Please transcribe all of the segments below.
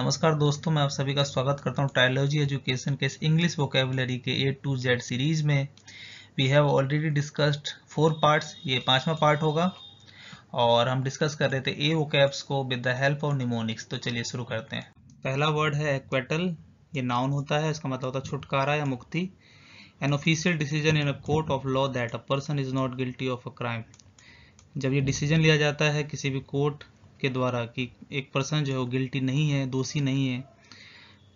नमस्कार दोस्तों मैं आप सभी का स्वागत करता हूं ट्रायोलॉजी एजुकेशन के इंग्लिश वोकेबलरी के ए टू जेड सीरीज में we have already discussed four parts ये पांचवा पार्ट होगा और हम डिस्कस कर रहे थे ए वोकेब्स को with the help of mnemonics तो चलिए शुरू करते हैं पहला वर्ड है एक्वेटल ये नाउन होता है इसका मतलब होता है छुटकारा या मुक्ति an official decision in a court of law that a person is not guilty of a crime जब ये डिसीजन लिया जाता है किसी भी कोर्ट के द्वारा कि एक पर्सन जो है वो गिल्टी नहीं है दोषी नहीं है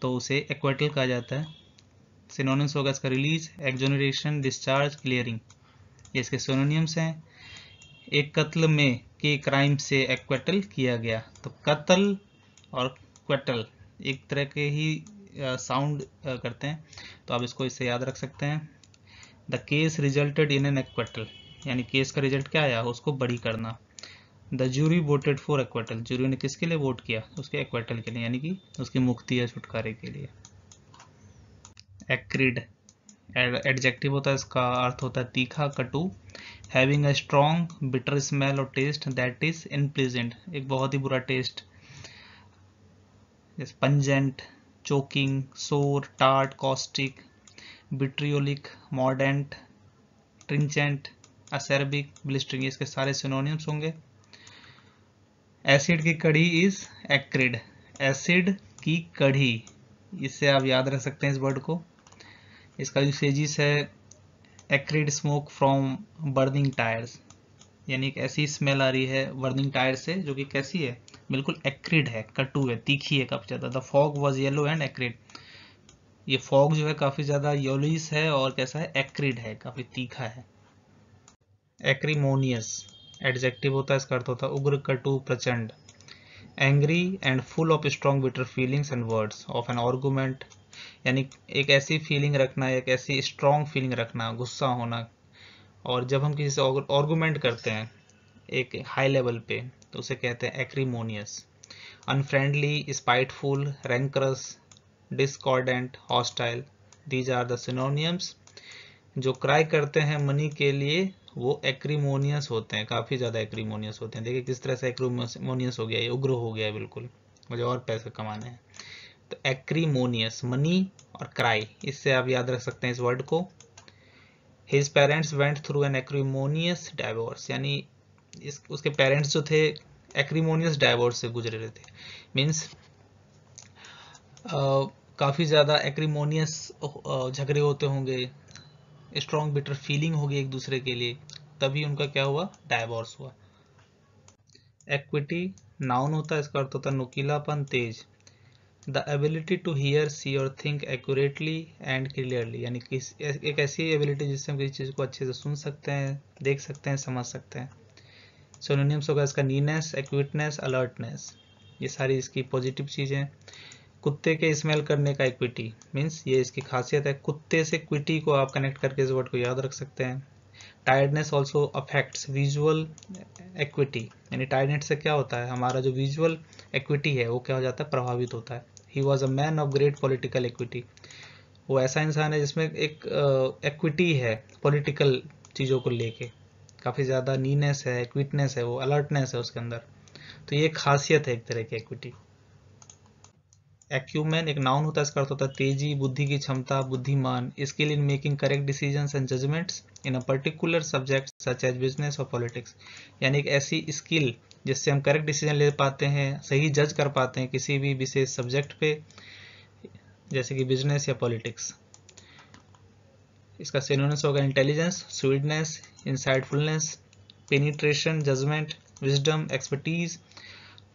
तो उसे एक्वाइटल कहा जाता है सिनोनिम्स होगा इसका रिलीज एक्जोनरेशन डिस्चार्ज क्लियरिंग ये इसके सिनोनियम्स हैं एक कत्ल में के क्राइम से एक्वेटल किया गया तो कत्ल और क्वेटल एक तरह के ही साउंड करते हैं तो आप इसको इससे याद रख सकते हैं the case resulted in an acquittal यानी केस का रिजल्ट क्या आया उसको बड़ी करना the jury voted for acquittal jury ने किसके लिए वोट किया उसके एक्वाटल के लिए यानी कि उसकी मुक्ति या छुटकारे के लिए एक्रिड एडजेक्टिव होता है इसका अर्थ होता है तीखा कटु having a strong bitter smell और टेस्ट दैट इज इनप्लीजेंट एक बहुत ही बुरा taste pungent choking sour tart caustic vitriolic mordant trenchant acerbic blistering इसके सारे सिनोनियम्स होंगे एसिड की कड़ी इज एक्रिड एसिड की कड़ी इससे आप याद रख सकते हैं इस वर्ड को इसका यूसेजिस है acrid smoke from burning tyres यानी एक ऐसी स्मेल आ रही है बर्निंग टायर से जो कि कैसी है बिल्कुल एक्रिड है कटु है तीखी है काफ़ी ज़्यादा the fog was yellow and acrid ये फॉग जो है काफ़ी ज़्यादा येलोइस है और कैसा है एक्रिड है काफ़ी तीखा है एक्रीमोनियस एडजेक्टिव होता है इसका अर्थ होता है उग्र कटु प्रचंड angry and full of strong bitter feelings and words of an argument यानी एक ऐसी फीलिंग रखना एक ऐसी स्ट्रॉन्ग फीलिंग रखना गुस्सा होना और जब हम किसी से ऑर्गूमेंट करते हैं एक हाई लेवल पे तो उसे कहते हैं acrimonious unfriendly spiteful rancorous discordant hostile these are synonyms जो क्राई करते हैं मनी के लिए वो एक्रीमोनियस होते हैं काफ़ी ज़्यादा एक्रीमोनियस होते हैं देखिए किस तरह से एक्रीमोनियस हो गया ये उग्र हो गया है बिल्कुल मुझे और पैसे कमाने हैं तो एक्रीमोनियस मनी और क्राई इससे आप याद रख सकते हैं इस वर्ड को his parents went through an acrimonious divorce यानी इस उसके पेरेंट्स जो थे एक्रीमोनियस डाइवोर्स से गुजरे रहे थे मीन्स काफ़ी ज़्यादा एक्रीमोनियस झगड़े होते होंगे स्ट्रॉन्ग बिटर फीलिंग होगी एक दूसरे के लिए तभी उनका क्या हुआ डायवॉर्स हुआ एक्विटी नाउन होता है इसका अर्थ होता है नुकीलापन तेज the ability to hear see और थिंक एक्यूरेटली एंड क्लियरली यानी कि एक ऐसी एबिलिटी जिससे हम किसी चीज़ को अच्छे से सुन सकते हैं देख सकते हैं समझ सकते हैं सोनोनियम्स होगा इसका नीनेस एक्विटनेस अलर्टनेस ये सारी इसकी पॉजिटिव चीज़ें कुत्ते के स्मेल करने का इक्विटी मीन्स ये इसकी खासियत है कुत्ते से क्विटी को आप कनेक्ट करके इस वर्ड को याद रख सकते हैं tiredness also affects visual acuity यानी टायर्डनेस से क्या होता है हमारा जो विजुअल एक्विटी है वो क्या हो जाता है प्रभावित होता है he was a man of great political acuity वो ऐसा इंसान है जिसमें एक एक्विटी uh, है पोलिटिकल चीज़ों को लेके काफ़ी ज़्यादा नीनेस है क्विटनेस है वो अलर्टनेस है उसके अंदर तो ये खासियत है एक तरह की एक्विटी एक्यूमेन एक नाउन होता है इसका अर्थ होता है तेजी बुद्धि की क्षमता बुद्धिमान skill in making correct decision and judgements in a particular subject such as business और पॉलिटिक्स यानी एक ऐसी स्किल जिससे हम करेक्ट डिसीजन ले पाते हैं सही जज कर पाते हैं किसी भी विशेष सब्जेक्ट पे जैसे कि बिजनेस या पॉलिटिक्स इसका सिनोनिम्स होगा intelligence sweetness insightfulness penetration judgement wisdom expertise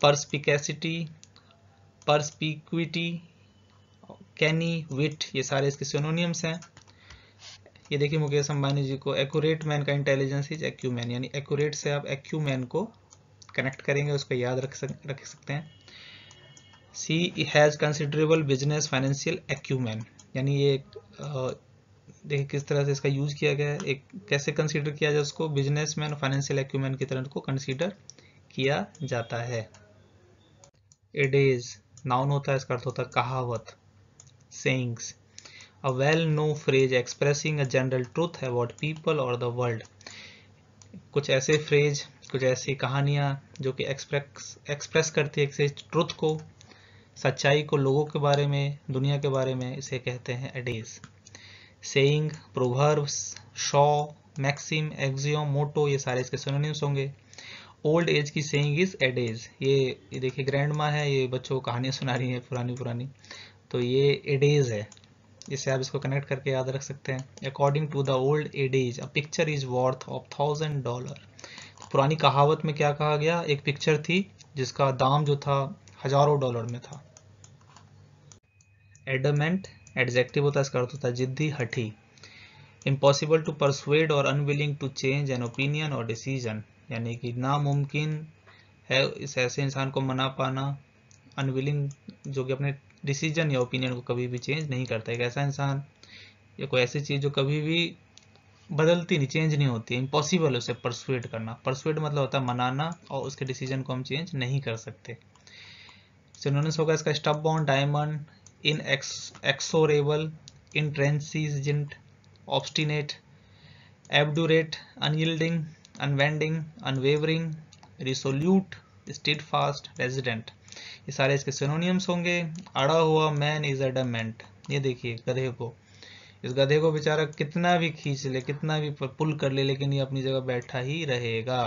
perspicacity perspicuity canny wit ये सारे इसके सोनोनियम्स हैं ये देखिए मुकेश अंबानी जी को एक्यूरेट मैन का इंटेलिजेंस इज एक्यू मैन यानी एक्यूरेट से आप एक्यू मैन को कनेक्ट करेंगे उसको याद रख सक रख सकते हैं she has considerable business financial acumen यानी ये देखिए किस तरह से इसका यूज किया गया है एक कैसे कंसिडर किया जाए उसको बिजनेस मैन फाइनेंशियल एक्यूमैन की तरह को कंसिडर किया जाता है इट इज़ नाउन होता तो है इसका अर्थ होता है कहावत sayings a well known phrase expressing a general truth about people और द वर्ल्ड कुछ ऐसे फ्रेज कुछ ऐसी कहानियाँ जो कि एक्सप्रेस एक्सप्रेस करती है एक ट्रुथ को सच्चाई को लोगों के बारे में दुनिया के बारे में इसे कहते हैं adage saying proverbs saw maxim axiom motto ये सारे इसके सिनोनिम्स होंगे ओल्ड एज की सेइंग इज एड एज ये, ये देखिए ग्रैंड माँ है ये बच्चों को कहानियाँ सुना रही हैं पुरानी पुरानी तो ये एड एज है जिससे आप इसको कनेक्ट करके याद रख सकते हैं according to the old adage a picture is worth of thousand dollar पुरानी कहावत में क्या कहा गया एक पिक्चर थी जिसका दाम जो था हजारों डॉलर में था एडमेंट एडजेक्टिव होता है इसका अर्थ होता है जिद्दी हठी इम्पॉसिबल टू परसुएड और unwilling to change an opinion और डिसीजन यानी कि नामुमकिन है इस ऐसे इंसान को मना पाना अनविलिंग जो कि अपने डिसीजन या ओपिनियन को कभी भी चेंज नहीं करता एक ऐसा इंसान या कोई ऐसी चीज़ जो कभी भी बदलती नहीं चेंज नहीं होती इम्पॉसिबल है उसे परसुएट करना परसुएट मतलब होता है मनाना और उसके डिसीजन को हम चेंज नहीं कर सकते सिनोनिम्स होगा इसका stubborn adamant inexorable intransigent obstinate obdurate unyielding unbending unwavering resolute fast resident ये सारे इसके सिनोनियम्स होंगे अड़ा हुआ मैन इज अडमेंट ये देखिए गधे को इस गधे को बेचारा कितना भी खींच ले कितना भी पुल कर ले लेकिन ये अपनी जगह बैठा ही रहेगा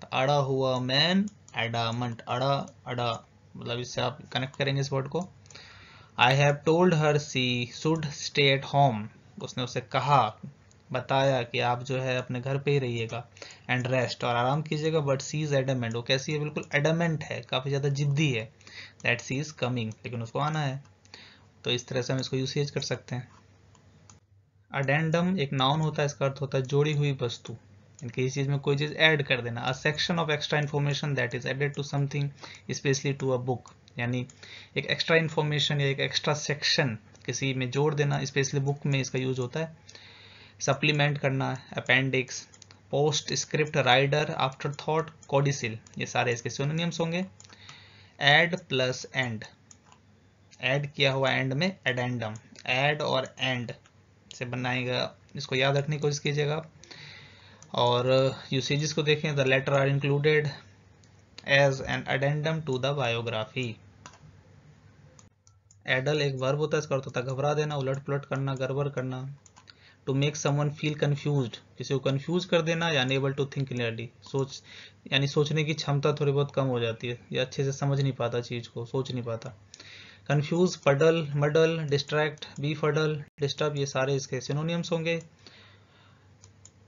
तो अड़ा हुआ मैन एडामंट अड़ा अड़ा मतलब इससे आप कनेक्ट करेंगे इस वर्ड को I have told her she should stay at home उसने उसे कहा बताया कि आप जो है अपने घर पे ही रहिएगा एंड रेस्ट और आराम कीजिएगा बट सी इज़ एडमेंट वो कैसी है बिल्कुल एडमेंट है काफ़ी ज़्यादा जिद्दी है दैट सी इज़ कमिंग लेकिन उसको आना है तो इस तरह से हम इसको यूसेज कर सकते हैं अडेंडम एक नाउन होता है इसका अर्थ होता है जोड़ी हुई वस्तु किसी चीज़ में कोई चीज़ ऐड कर देना a section of extra information that is added to something especially to a book यानी एक एक्स्ट्रा इन्फॉर्मेशन या एक एक्स्ट्रा सेक्शन किसी में जोड़ देना स्पेशली बुक में इसका यूज होता है सप्लीमेंट करना appendix postscript rider afterthought codicil ये सारे इसके सोनियम्स होंगे एड प्लस एंड एड किया हुआ एंड में एडेंडम एड और एंड से बनाएगा इसको याद रखने की कोशिश कीजिएगा और यूसेजेस को देखें the letters are included as an addendum to the biography addle एक वर्ब होता है इसका अर्थ होता है घबरा देना उलट पुलट करना गड़बड़ करना to make someone feel confuse किसी को कन्फ्यूज कर देना या अनेबल टू थिंक क्लियरली सोच यानी सोचने की क्षमता थोड़ी बहुत कम हो जाती है या अच्छे से समझ नहीं पाता चीज़ को सोच नहीं पाता confuse puzzle muddle distract befuddle disturb ये सारे इसके सिनोनियम्स होंगे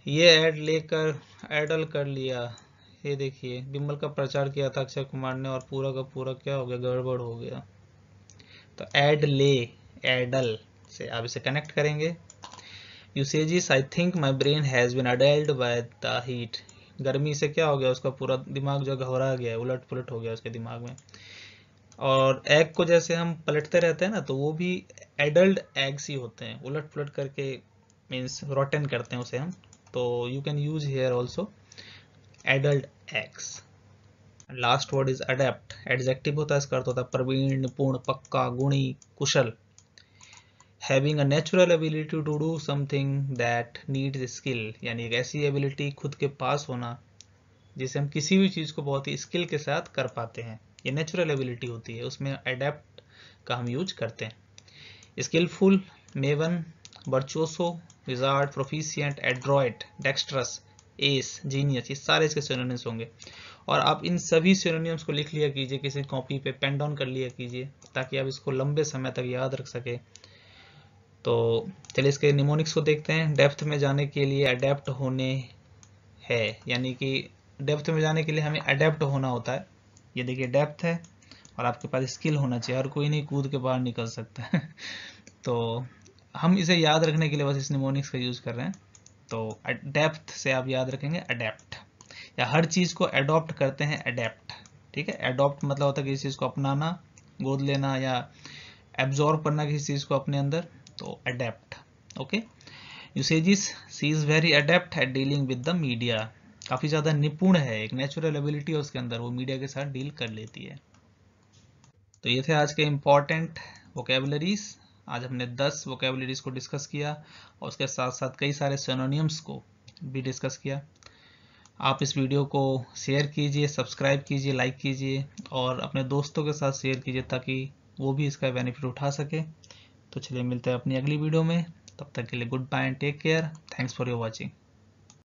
ये एड लेकर एडल कर लिया ये देखिए बिमल का प्रचार किया था अक्षय कुमार ने और पूरा का पूरा क्या हो गया गड़बड़ हो गया तो एड ले एडल से आप इसे कनेक्ट करेंगे usage I think my brain has been addled by the heat गर्मी से क्या हो गया उसका पूरा दिमाग जो घबरा गया है उलट पुलट हो गया उसके दिमाग में और एग को जैसे हम पलटते रहते हैं ना तो वो भी एडल्ट एग्स ही होते हैं उलट पुलट करके मीन्स रोटेन करते हैं उसे हम तो you can use here also addled eggs last word is adept adjective होता है इसका अर्थ होता है प्रवीण पूर्ण पक्का गुणी कुशल having a natural ability to do something that needs skill यानी एक ऐसी एबिलिटी खुद के पास होना जिसे हम किसी भी चीज़ को बहुत ही स्किल के साथ कर पाते हैं ये नेचुरल एबिलिटी होती है उसमें अडेप्ट का हम यूज करते हैं स्किलफुल मेवन बर्चोसो wizard proficient adroit dexterous ace genius ये सारे इसके सोनोनियम्स होंगे और आप इन सभी सोनोनियम्स को लिख लिया कीजिए किसी कॉपी पे पेन डाउन कर लिया कीजिए ताकि आप इसको लंबे समय तक याद रख सके तो चलिए इसके निमोनिक्स को देखते हैं डेप्थ में जाने के लिए अडेप्ट होने है यानी कि डेप्थ में जाने के लिए हमें अडेप्ट होना होता है ये देखिए डेप्थ है और आपके पास स्किल होना चाहिए और कोई नहीं कूद के बाहर निकल सकता है तो हम इसे याद रखने के लिए बस इस निमोनिक्स का यूज़ कर रहे हैं तो डेप्थ से आप याद रखेंगे अडेप्ट या हर चीज़ को एडॉप्ट करते हैं अडेप्ट ठीक है अडोप्ट मतलब होता है किसी चीज़ को अपनाना गोद लेना या एब्जॉर्ब करना किसी चीज़ को अपने अंदर तो adept okay usage is she is very adept at dealing with the media काफी ज्यादा निपुण है एक नेचुरल एबिलिटी है उसके अंदर वो मीडिया के साथ डील कर लेती है तो ये थे आज के इम्पॉर्टेंट वोकेबलरीज आज हमने 10 वोकेबलरीज को डिस्कस किया और उसके साथ साथ कई सारे सेनोनियम्स को भी डिस्कस किया आप इस वीडियो को शेयर कीजिए सब्सक्राइब कीजिए लाइक कीजिए और अपने दोस्तों के साथ शेयर कीजिए ताकि वो भी इसका बेनिफिट उठा सके तो चलिए मिलते हैं अपनी अगली वीडियो में तब तक के लिए good bye and take care thanks for your watching